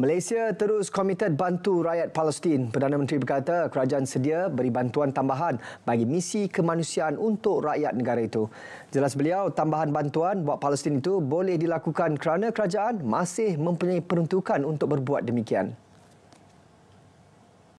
Malaysia terus komited bantu rakyat Palestin. Perdana Menteri berkata kerajaan sedia beri bantuan tambahan bagi misi kemanusiaan untuk rakyat negara itu. Jelas beliau, tambahan bantuan buat Palestin itu boleh dilakukan kerana kerajaan masih mempunyai peruntukan untuk berbuat demikian.